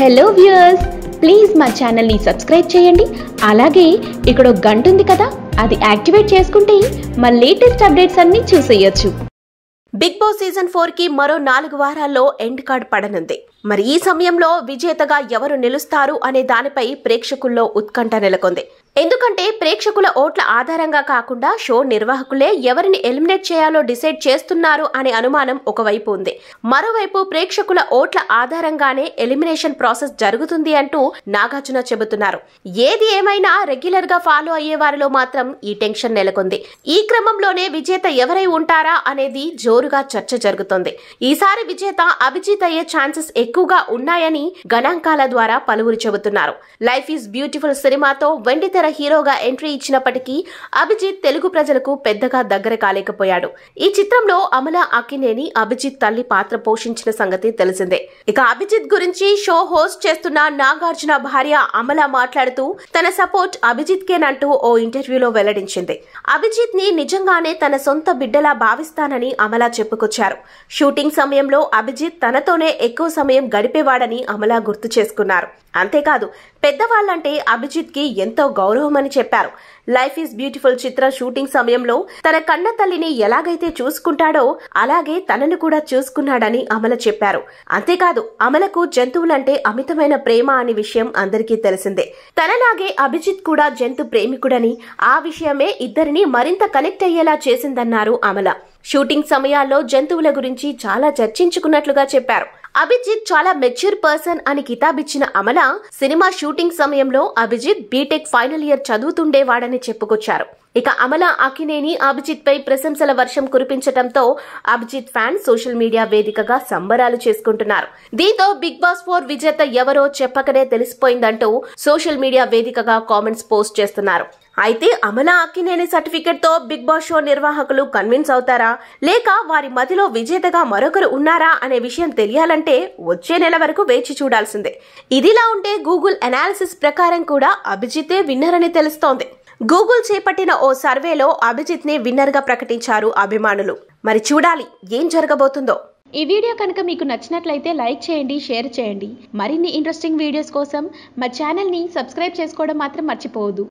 hello viewers please మా ఛానల్ని subscribe చేయండి అలాగే ఇక్కడ గంట ఉంది కదా అది యాక్టివేట్ చేసుకుంటే మా లేటెస్ట్ అప్డేట్స్ అన్ని చూసేయచ్చు బిగ్ బాస్ సీజన్ ఫోర్ కి మరో నాలుగు వారాల్లో ఎండ్ కార్డ్ పడనుంది మరి ఈ సమయంలో విజేతగా ఎవరు నిలుస్తారు అనే దానిపై ప్రేక్షకుల్లో ఉత్కంఠ నెలకొంది ఎందుకంటే ప్రేక్షకుల ఓట్ల ఆధారంగా కాకుండా షో నిర్వాహకులే ఎవరిని ఎలిమినేట్ చేయాలో డిసైడ్ చేస్తున్నారు అనే అనుమానం ఒకవైపు ఉంది మరోవైపు ప్రేక్షకుల ఓట్ల ఆధారంగానే ఎలిమినేషన్ ప్రాసెస్ జరుగుతుంది అంటూ నాగార్జున చెబుతున్నారు ఏది ఏమైనా రెగ్యులర్ గా ఫాలో అయ్యే వారిలో మాత్రం ఈ టెన్షన్ నెలకొంది ఈ క్రమంలోనే విజేత ఎవరై ఉంటారా అనేది జోరుగా చర్చ జరుగుతోంది ఈసారి విజేత అభిజిత్ అయ్యే ఛాన్సెస్ ఎక్కువగా ఉన్నాయని గణాంకాల ద్వారా పలువురు చెబుతున్నారు లైఫ్ ఈజ్ బ్యూటిఫుల్ సినిమాతో వెండితే ధీర హీరోగా ఎంట్రీ ఇచ్చినప్పటికీ అభిజిత్ తెలుగు ప్రజలకు పెద్దగా దగ్గర కాలేకపోయాడు ఈ చిత్రంలో అమల అకినేని అభిజిత్ తల్లి పాత్ర పోషించిన సంగతి తెలిసిందే ఇక అభిజిత్ గురించి షో హోస్ట్ చేస్తున్న నాగార్జున భార్య అమల మాట్లాడుతూ తన సపోర్ట్ అభిజిత్ కేనంటూ ఓ ఇంటర్వ్యూలో వెల్లడించింది అభిజిత్ ని నిజంగానే తన సొంత బిడ్డలా భావిస్తానని అమల చెప్పుకొచ్చారు షూటింగ్ సమయంలో అభిజిత్ తనతోనే ఎక్కువ సమయం గడిపేవాడని అమల గుర్తు చేసుకున్నారు అంతేకాదు పెద్దవాళ్లంటే అభిజిత్ కి ఎంతో గౌరవం గౌరవమని చెప్పారు లైఫ్ ఈస్ బ్యూటిఫుల్ చిత్ర షూటింగ్ సమయంలో తన కన్న తల్లిని ఎలాగైతే చూసుకుంటాడో అలాగే తనను కూడా చూసుకున్నాడని అమల చెప్పారు అంతేకాదు అమలకు జంతువులంటే అమితమైన ప్రేమ అనే విషయం అందరికీ తెలిసిందే తనలాగే అభిజిత్ కూడా జంతు ప్రేమికుడని ఆ విషయమే ఇద్దరిని మరింత కనెక్ట్ అయ్యేలా చేసిందన్నారు అమల షూటింగ్ సమయాల్లో జంతువుల గురించి చాలా చర్చించుకున్నట్లుగా చెప్పారు అభిజిత్ చాలా మెచ్యూర్ పర్సన్ అని కితాబిచ్చిన అమల సినిమా షూటింగ్ సమయంలో అభిజిత్ బీటెక్ ఫైనల్ ఇయర్ చదువుతుండేవాడని చెప్పుకొచ్చారు ఇక అమల అకినేని అభిజిత్ పై ప్రశంసల వర్షం కురిపించడంతో అభిజిత్ ఫ్యాన్ సోషల్ మీడియా వేదికగా సంబరాలు చేసుకుంటున్నారు దీంతో బిగ్ బాస్ ఫోర్ విజేత ఎవరో చెప్పకనే తెలిసిపోయిందంటూ సోషల్ మీడియా వేదికగా కామెంట్స్ పోస్ట్ చేస్తున్నారు అయితే అమలా అక్కినేని సర్టిఫికెట్తో బిగ్ బాస్ షో నిర్వాహకులు కన్విన్స్ అవుతారా లేక వారి మదిలో విజేతగా మరొకరు ఉన్నారా అనే విషయం తెలియాలంటే వచ్చే నెల వరకు వేచి చూడాల్సిందే ఇదిలా ఉంటే గూగుల్ అనాలిసిస్ ప్రకారం కూడా అభిజితే విన్నర్ అని తెలుస్తోంది గూగుల్ చేపట్టిన ఓ సర్వేలో అభిజిత్ ని విన్నర్ గా ప్రకటించారు అభిమానులు మరి చూడాలి ఏం జరగబోతుందో ఈ వీడియో కనుక మీకు నచ్చినట్లయితే లైక్ చేయండి షేర్ చేయండి మరిన్ని ఇంట్రెస్టింగ్ వీడియోస్ కోసం మా ఛానల్ని సబ్స్క్రైబ్ చేసుకోవడం మాత్రం మర్చిపోవద్దు